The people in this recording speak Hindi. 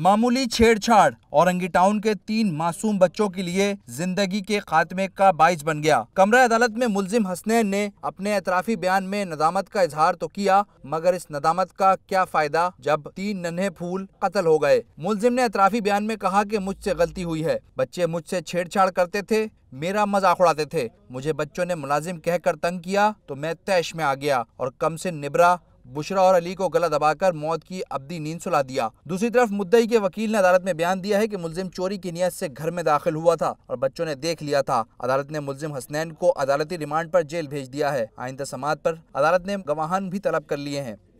मामूली छेड़छाड़ औरंगी टाउन के तीन मासूम बच्चों के लिए जिंदगी के खात्मे का बाइस बन गया कमरा अदालत में मुलजिम हसनैन ने अपने एतराफी बयान में नदामत का इजहार तो किया मगर इस नदामत का क्या फायदा जब तीन नन्हे फूल कत्ल हो गए मुलजिम ने एतराफी बयान में कहा कि मुझसे गलती हुई है बच्चे मुझसे छेड़छाड़ करते थे मेरा मजाक उड़ाते थे मुझे बच्चों ने मुलाजिम कहकर तंग किया तो मैं तैश में आ गया और कम से निबरा बुशरा और अली को गला दबाकर मौत की अबदी नींद सुला दिया दूसरी तरफ मुद्दई के वकील ने अदालत में बयान दिया है की मुलिम चोरी की नीयत से घर में दाखिल हुआ था और बच्चों ने देख लिया था अदालत ने मुलिम हसनैन को अदालती रिमांड पर जेल भेज दिया है आइंदा समात पर अदालत ने गवाहन भी तलब कर लिए हैं